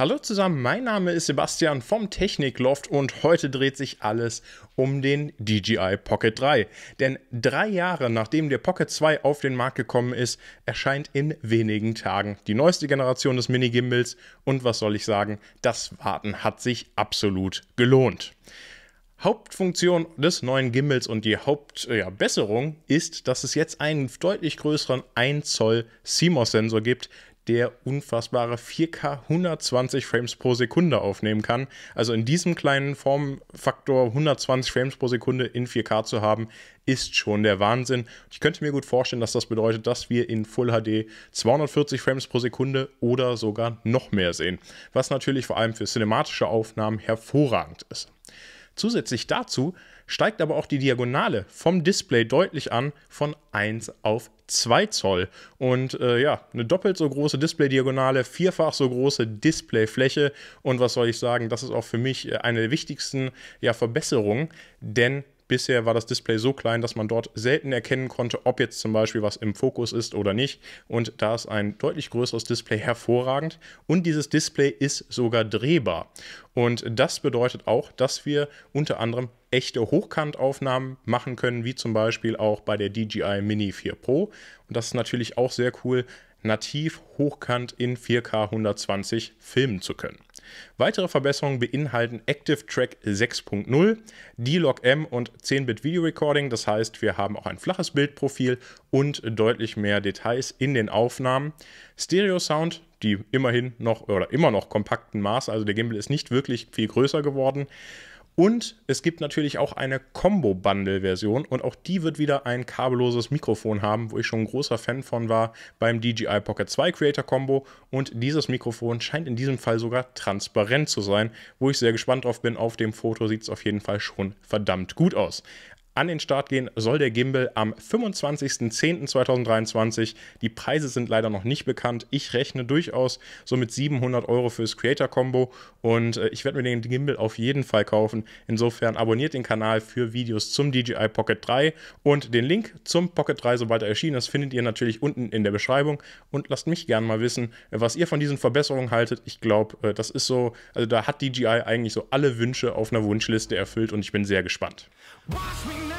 Hallo zusammen, mein Name ist Sebastian vom Technikloft und heute dreht sich alles um den DJI Pocket 3. Denn drei Jahre nachdem der Pocket 2 auf den Markt gekommen ist, erscheint in wenigen Tagen die neueste Generation des Mini-Gimbals und was soll ich sagen, das Warten hat sich absolut gelohnt. Hauptfunktion des neuen Gimbals und die Hauptbesserung äh, ja, ist, dass es jetzt einen deutlich größeren 1 Zoll CMOS-Sensor gibt, der unfassbare 4K 120 Frames pro Sekunde aufnehmen kann. Also in diesem kleinen Formfaktor 120 Frames pro Sekunde in 4K zu haben, ist schon der Wahnsinn. Ich könnte mir gut vorstellen, dass das bedeutet, dass wir in Full HD 240 Frames pro Sekunde oder sogar noch mehr sehen, was natürlich vor allem für cinematische Aufnahmen hervorragend ist. Zusätzlich dazu steigt aber auch die Diagonale vom Display deutlich an von 1 auf 2 Zoll. Und äh, ja, eine doppelt so große Display-Diagonale, vierfach so große Displayfläche. Und was soll ich sagen, das ist auch für mich äh, eine der wichtigsten ja, Verbesserungen, denn Bisher war das Display so klein, dass man dort selten erkennen konnte, ob jetzt zum Beispiel was im Fokus ist oder nicht. Und da ist ein deutlich größeres Display hervorragend. Und dieses Display ist sogar drehbar. Und das bedeutet auch, dass wir unter anderem echte Hochkantaufnahmen machen können, wie zum Beispiel auch bei der DJI Mini 4 Pro. Und das ist natürlich auch sehr cool, nativ hochkant in 4K 120 filmen zu können. Weitere Verbesserungen beinhalten Active Track 6.0, D-Log-M und 10-Bit Video Recording. Das heißt, wir haben auch ein flaches Bildprofil und deutlich mehr Details in den Aufnahmen. Stereo Sound, die immerhin noch oder immer noch kompakten Maß, also der Gimbal ist nicht wirklich viel größer geworden. Und es gibt natürlich auch eine Combo-Bundle-Version und auch die wird wieder ein kabelloses Mikrofon haben, wo ich schon ein großer Fan von war beim DJI Pocket 2 Creator Combo. Und dieses Mikrofon scheint in diesem Fall sogar transparent zu sein, wo ich sehr gespannt drauf bin. Auf dem Foto sieht es auf jeden Fall schon verdammt gut aus an den Start gehen soll der Gimbal am 25.10.2023. Die Preise sind leider noch nicht bekannt. Ich rechne durchaus so mit 700 Euro fürs Creator-Combo und äh, ich werde mir den Gimbal auf jeden Fall kaufen. Insofern abonniert den Kanal für Videos zum DJI Pocket 3 und den Link zum Pocket 3, sobald er erschienen ist, findet ihr natürlich unten in der Beschreibung und lasst mich gerne mal wissen, was ihr von diesen Verbesserungen haltet. Ich glaube, äh, das ist so, also da hat DJI eigentlich so alle Wünsche auf einer Wunschliste erfüllt und ich bin sehr gespannt. Watch me